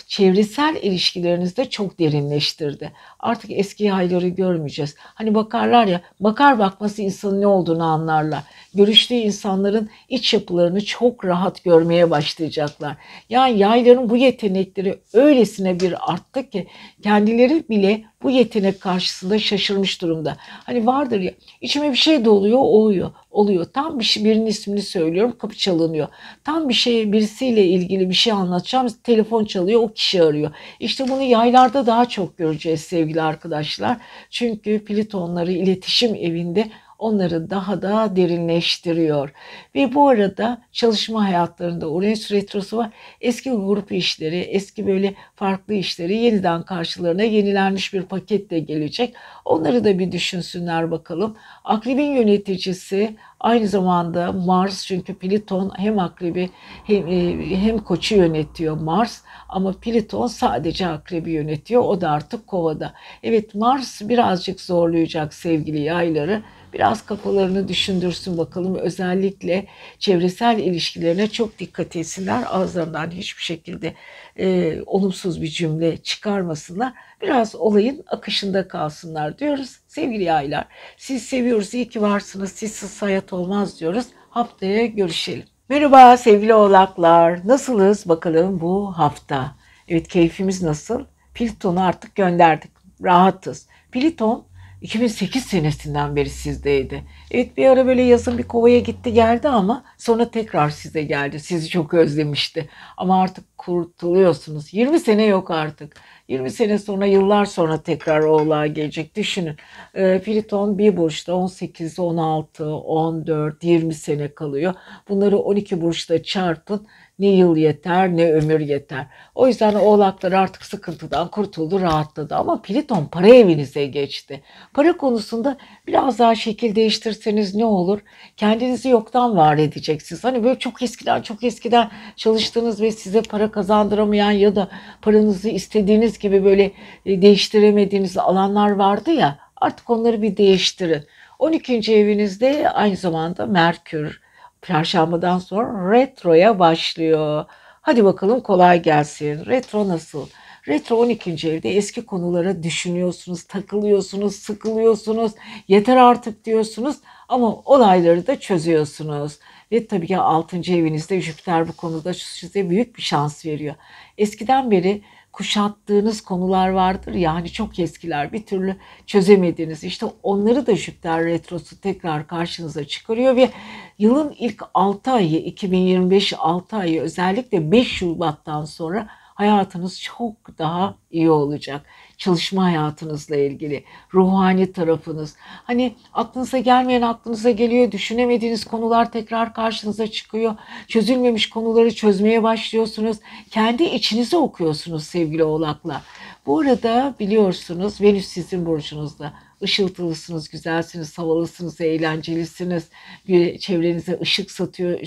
çevresel ilişkilerinizde çok derinleştirdi. Artık eski hayları görmeyeceğiz. Hani bakarlar ya, bakar bakması insanın ne olduğunu anlarlar. Görüştüğü insanların iç yapılarını çok rahat görmeye başlayacaklar. Yani yayların bu yetenekleri öylesine bir arttı ki kendileri bile bu yetenek karşısında şaşırmış durumda. Hani vardır ya, içime bir şey doluyor, oluyor. Oluyor. Tam bir şey, birinin ismini söylüyorum, kapı çalınıyor. Tam bir şey, birisiyle ilgili bir şey anlatacağım, telefon çalıyor arıyor, o kişi arıyor. İşte bunu yaylarda daha çok göreceğiz sevgili arkadaşlar. Çünkü Plütonları iletişim evinde onları daha da derinleştiriyor. Ve bu arada çalışma hayatlarında Uranüs Retrosu var. Eski grup işleri, eski böyle farklı işleri yeniden karşılarına yenilenmiş bir paketle gelecek. Onları da bir düşünsünler bakalım. Akribin yöneticisi aynı zamanda Mars çünkü Pliton hem akribi hem, e, hem koçu yönetiyor Mars. Ama Plüton sadece akrebi yönetiyor. O da artık kovada. Evet Mars birazcık zorlayacak sevgili yayları. Biraz kafalarını düşündürsün bakalım. Özellikle çevresel ilişkilerine çok dikkat etsinler. Ağızlarından hiçbir şekilde e, olumsuz bir cümle çıkarmasınlar. Biraz olayın akışında kalsınlar diyoruz. Sevgili yaylar siz seviyoruz iyi ki varsınız. Sizsiz hayat olmaz diyoruz. Haftaya görüşelim. Merhaba sevgili oğlaklar. Nasılız bakalım bu hafta? Evet keyfimiz nasıl? Pliton'u artık gönderdik. Rahatız. Pliton 2008 senesinden beri sizdeydi. Evet bir ara böyle yazın bir kovaya gitti geldi ama sonra tekrar size geldi. Sizi çok özlemişti. Ama artık kurtuluyorsunuz. 20 sene yok artık. 20 sene sonra yıllar sonra tekrar o olay gelecek. Düşünün e, Pliton bir burçta 18, 16, 14, 20 sene kalıyor. Bunları 12 burçta çarpın. Ne yıl yeter ne ömür yeter. O yüzden oğlaklar artık sıkıntıdan kurtuldu, rahatladı. Ama Pliton para evinize geçti. Para konusunda biraz daha şekil değiştirseniz ne olur? Kendinizi yoktan var edeceksiniz. Hani böyle çok eskiden çok eskiden çalıştığınız ve size para kazandıramayan ya da paranızı istediğiniz gibi böyle e, değiştiremediğiniz alanlar vardı ya. Artık onları bir değiştirin. 12. evinizde aynı zamanda Merkür, Perşembadan sonra retroya başlıyor. Hadi bakalım kolay gelsin. Retro nasıl? Retro 12. evde eski konulara düşünüyorsunuz, takılıyorsunuz, sıkılıyorsunuz, yeter artık diyorsunuz ama olayları da çözüyorsunuz. Ve tabii ki 6. evinizde Jüpiter bu konuda size büyük bir şans veriyor. Eskiden beri kuşattığınız konular vardır yani çok eskiler bir türlü çözemediğiniz işte onları da Jüpiter Retrosu tekrar karşınıza çıkarıyor ve yılın ilk 6 ayı 2025 6 ayı özellikle 5 Şubat'tan sonra hayatınız çok daha iyi olacak. Çalışma hayatınızla ilgili, ruhani tarafınız. Hani aklınıza gelmeyen aklınıza geliyor, düşünemediğiniz konular tekrar karşınıza çıkıyor. Çözülmemiş konuları çözmeye başlıyorsunuz. Kendi içinizi okuyorsunuz sevgili oğlaklar. Bu arada biliyorsunuz Venüs sizin burcunuzda ışıltılısınız, güzelsiniz, havalısınız, eğlencelisiniz. Bir çevrenize ışık satıyor,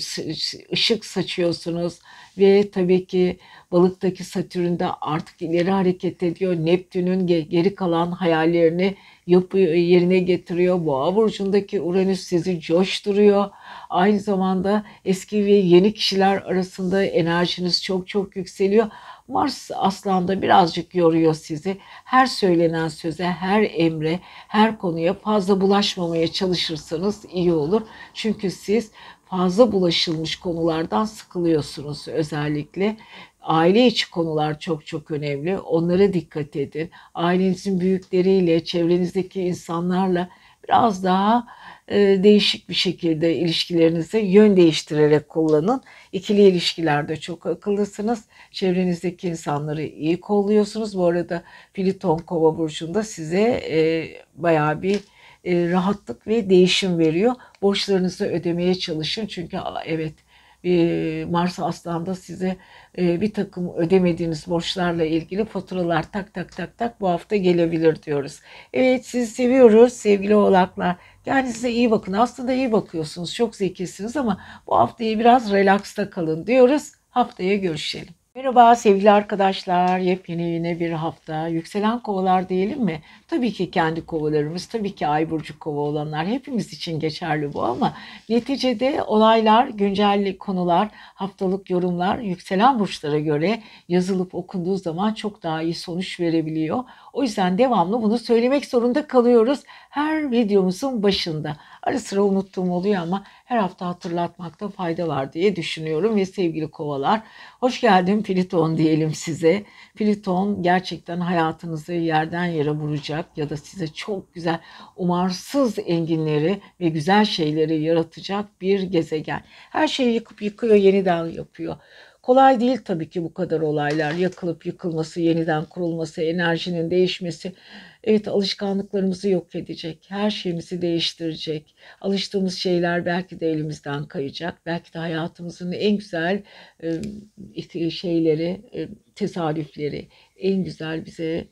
ışık saçıyorsunuz ve tabii ki balıktaki Satürn de artık ileri hareket ediyor. Neptün'ün geri kalan hayallerini yapıyor, yerine getiriyor. Boğa burcundaki Uranüs sizi coşturuyor. Aynı zamanda eski ve yeni kişiler arasında enerjiniz çok çok yükseliyor. Mars aslanda birazcık yoruyor sizi. Her söylenen söze, her emre, her konuya fazla bulaşmamaya çalışırsanız iyi olur. Çünkü siz fazla bulaşılmış konulardan sıkılıyorsunuz özellikle. Aile içi konular çok çok önemli. Onlara dikkat edin. Ailenizin büyükleriyle, çevrenizdeki insanlarla biraz daha e, değişik bir şekilde ilişkilerinizi yön değiştirerek kullanın. İkili ilişkilerde çok akıllısınız. Çevrenizdeki insanları iyi kolluyorsunuz. Bu arada Pliton Kova burcunda size e, bayağı bir e, rahatlık ve değişim veriyor. Borçlarınızı ödemeye çalışın çünkü evet ee, e, Aslan'da size bir takım ödemediğiniz borçlarla ilgili faturalar tak tak tak tak bu hafta gelebilir diyoruz. Evet sizi seviyoruz sevgili oğlaklar. size iyi bakın. Aslında iyi bakıyorsunuz. Çok zekisiniz ama bu haftayı biraz relax'ta kalın diyoruz. Haftaya görüşelim. Merhaba sevgili arkadaşlar. Yepyeni yine bir hafta. Yükselen kovalar diyelim mi? Tabii ki kendi kovalarımız, tabii ki ay burcu kova olanlar hepimiz için geçerli bu ama neticede olaylar, güncel konular, haftalık yorumlar yükselen burçlara göre yazılıp okunduğu zaman çok daha iyi sonuç verebiliyor. O yüzden devamlı bunu söylemek zorunda kalıyoruz her videomuzun başında. Ara sıra unuttuğum oluyor ama her hafta hatırlatmakta fayda var diye düşünüyorum ve sevgili kovalar hoş geldin Pliton diyelim size. Pliton gerçekten hayatınızı yerden yere vuracak ya da size çok güzel umarsız enginleri ve güzel şeyleri yaratacak bir gezegen. Her şeyi yıkıp yıkıyor yeniden yapıyor. Kolay değil tabii ki bu kadar olaylar. Yakılıp yıkılması, yeniden kurulması, enerjinin değişmesi. Evet alışkanlıklarımızı yok edecek. Her şeyimizi değiştirecek. Alıştığımız şeyler belki de elimizden kayacak. Belki de hayatımızın en güzel şeyleri, tesadüfleri, en güzel bize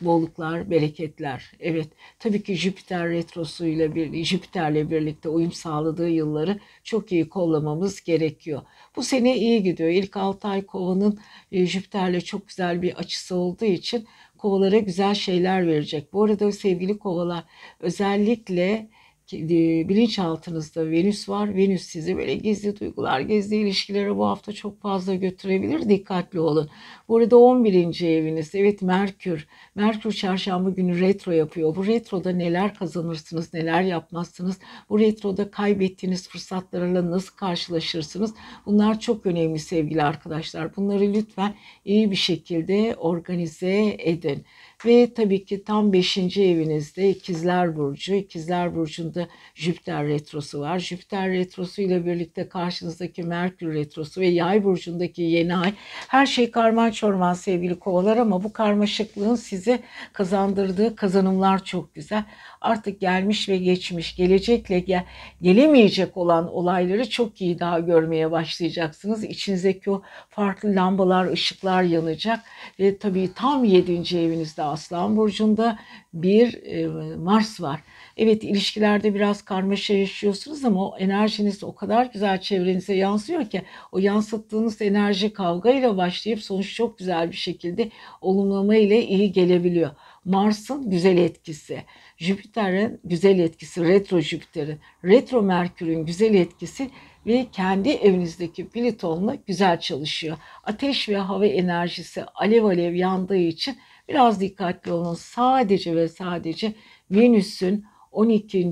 bolluklar, bereketler. Evet, tabii ki Jüpiter retrosuyla birlikte, Jüpiter'le birlikte uyum sağladığı yılları çok iyi kollamamız gerekiyor. Bu sene iyi gidiyor. İlk 6 ay kovanın e, Jüpiter'le çok güzel bir açısı olduğu için kovalara güzel şeyler verecek. Bu arada sevgili kovalar özellikle bilinçaltınızda Venüs var. Venüs sizi böyle gizli duygular, gizli ilişkilere bu hafta çok fazla götürebilir. Dikkatli olun. Bu arada 11. eviniz. Evet Merkür. Merkür çarşamba günü retro yapıyor. Bu retroda neler kazanırsınız, neler yapmazsınız. Bu retroda kaybettiğiniz fırsatlarla nasıl karşılaşırsınız. Bunlar çok önemli sevgili arkadaşlar. Bunları lütfen iyi bir şekilde organize edin. Ve tabii ki tam 5. evinizde İkizler Burcu. İkizler Burcu'nda Jüpiter Retrosu var. Jüpiter Retrosu ile birlikte karşınızdaki Merkür Retrosu ve Yay Burcu'ndaki yeni ay. Her şey karman çorman sevgili kovalar ama bu karmaşıklığın size kazandırdığı kazanımlar çok güzel artık gelmiş ve geçmiş, gelecekle gel gelemeyecek olan olayları çok iyi daha görmeye başlayacaksınız. İçinizdeki o farklı lambalar, ışıklar yanacak ve tabii tam 7. evinizde Aslan Burcu'nda bir e, Mars var. Evet ilişkilerde biraz karmaşa yaşıyorsunuz ama o enerjiniz o kadar güzel çevrenize yansıyor ki o yansıttığınız enerji kavgayla başlayıp sonuç çok güzel bir şekilde olumlama ile iyi gelebiliyor. Mars'ın güzel etkisi, Jüpiter'in güzel etkisi, retro Jüpiter'in, retro Merkür'ün güzel etkisi ve kendi evinizdeki Plüton'la güzel çalışıyor. Ateş ve hava enerjisi alev alev yandığı için biraz dikkatli olun. Sadece ve sadece Venüs'ün 12.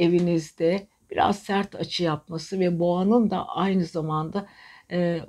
evinizde biraz sert açı yapması ve boğanın da aynı zamanda e,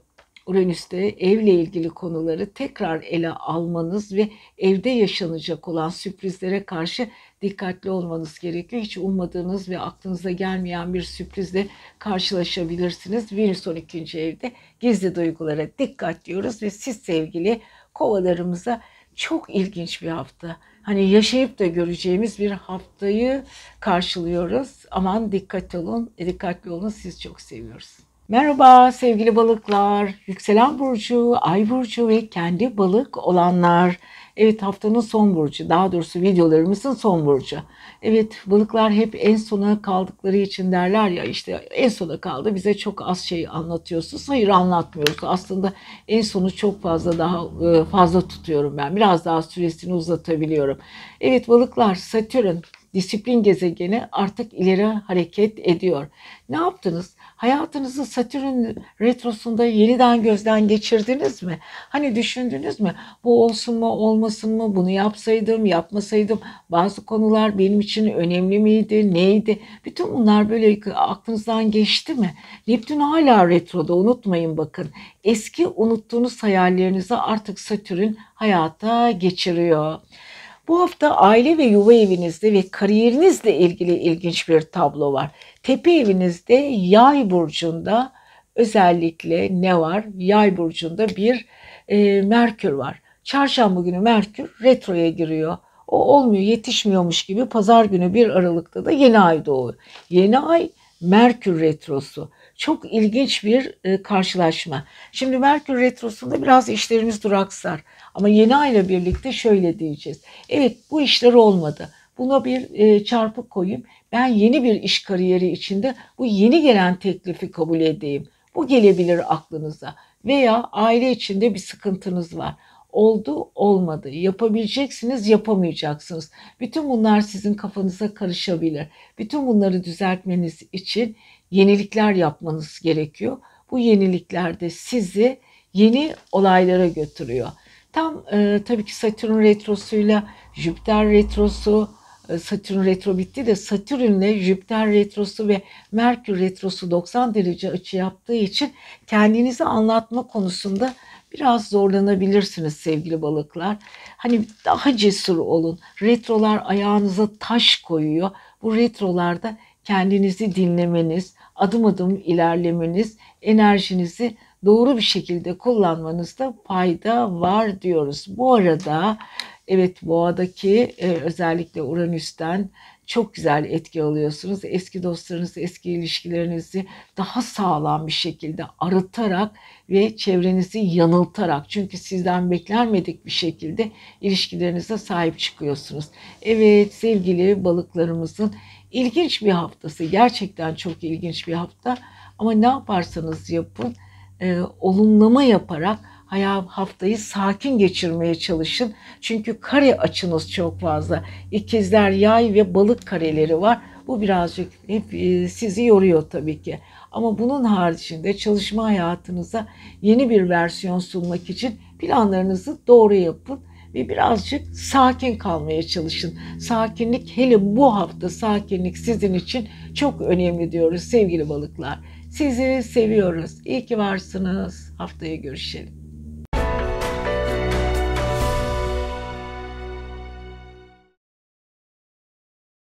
Uranüs'te evle ilgili konuları tekrar ele almanız ve evde yaşanacak olan sürprizlere karşı dikkatli olmanız gerekiyor. Hiç ummadığınız ve aklınıza gelmeyen bir sürprizle karşılaşabilirsiniz. Venüs 12. evde gizli duygulara dikkat diyoruz ve siz sevgili kovalarımıza çok ilginç bir hafta hani yaşayıp da göreceğimiz bir haftayı karşılıyoruz. Aman dikkat olun, dikkatli olun e, siz çok seviyoruz. Merhaba sevgili balıklar, yükselen burcu, ay burcu ve kendi balık olanlar. Evet haftanın son burcu. Daha doğrusu videolarımızın son burcu. Evet balıklar hep en sona kaldıkları için derler ya işte en sona kaldı bize çok az şey anlatıyorsunuz. Hayır anlatmıyoruz. Aslında en sonu çok fazla daha e, fazla tutuyorum ben. Biraz daha süresini uzatabiliyorum. Evet balıklar Satürn disiplin gezegeni artık ileri hareket ediyor. Ne yaptınız? Hayatınızı Satürn retrosunda yeniden gözden geçirdiniz mi? Hani düşündünüz mü? Bu olsun mu, olmasın mı? Bunu yapsaydım, yapmasaydım? Bazı konular benim için önemli miydi, neydi? Bütün bunlar böyle aklınızdan geçti mi? Neptün hala retroda unutmayın bakın. Eski unuttuğunuz hayallerinizi artık Satürn hayata geçiriyor. Bu hafta aile ve yuva evinizde ve kariyerinizle ilgili ilginç bir tablo var. Tepe evinizde yay burcunda özellikle ne var? Yay burcunda bir e, Merkür var. Çarşamba günü Merkür retroya giriyor. O olmuyor, yetişmiyormuş gibi pazar günü bir Aralık'ta da yeni ay doğuyor. Yeni ay Merkür retrosu. Çok ilginç bir e, karşılaşma. Şimdi Merkür retrosunda biraz işlerimiz duraksar. Ama yeni ayla birlikte şöyle diyeceğiz. Evet bu işler olmadı. Buna bir e, çarpı koyayım. Ben yeni bir iş kariyeri içinde bu yeni gelen teklifi kabul edeyim. Bu gelebilir aklınıza veya aile içinde bir sıkıntınız var. Oldu, olmadı. Yapabileceksiniz, yapamayacaksınız. Bütün bunlar sizin kafanıza karışabilir. Bütün bunları düzeltmeniz için yenilikler yapmanız gerekiyor. Bu yenilikler de sizi yeni olaylara götürüyor. Tam e, tabii ki Satürn retrosuyla Jüpiter retrosu, e, Satürn retro bitti de Satürn'le Jüpiter retrosu ve Merkür retrosu 90 derece açı yaptığı için kendinizi anlatma konusunda biraz zorlanabilirsiniz sevgili balıklar. Hani daha cesur olun. Retrolar ayağınıza taş koyuyor. Bu retrolarda kendinizi dinlemeniz, adım adım ilerlemeniz, enerjinizi doğru bir şekilde kullanmanızda fayda var diyoruz. Bu arada Evet boğadaki e, özellikle Uranüs'ten çok güzel etki alıyorsunuz. Eski dostlarınızı, eski ilişkilerinizi daha sağlam bir şekilde arıtarak ve çevrenizi yanıltarak. Çünkü sizden beklenmedik bir şekilde ilişkilerinize sahip çıkıyorsunuz. Evet sevgili balıklarımızın ilginç bir haftası. Gerçekten çok ilginç bir hafta. Ama ne yaparsanız yapın e, olumlama yaparak haftayı sakin geçirmeye çalışın. Çünkü kare açınız çok fazla. İkizler, yay ve balık kareleri var. Bu birazcık hep e, sizi yoruyor tabii ki. Ama bunun haricinde çalışma hayatınıza yeni bir versiyon sunmak için planlarınızı doğru yapın ve birazcık sakin kalmaya çalışın. Sakinlik hele bu hafta sakinlik sizin için çok önemli diyoruz sevgili balıklar. Sizi seviyoruz. İyi ki varsınız. Haftaya görüşelim.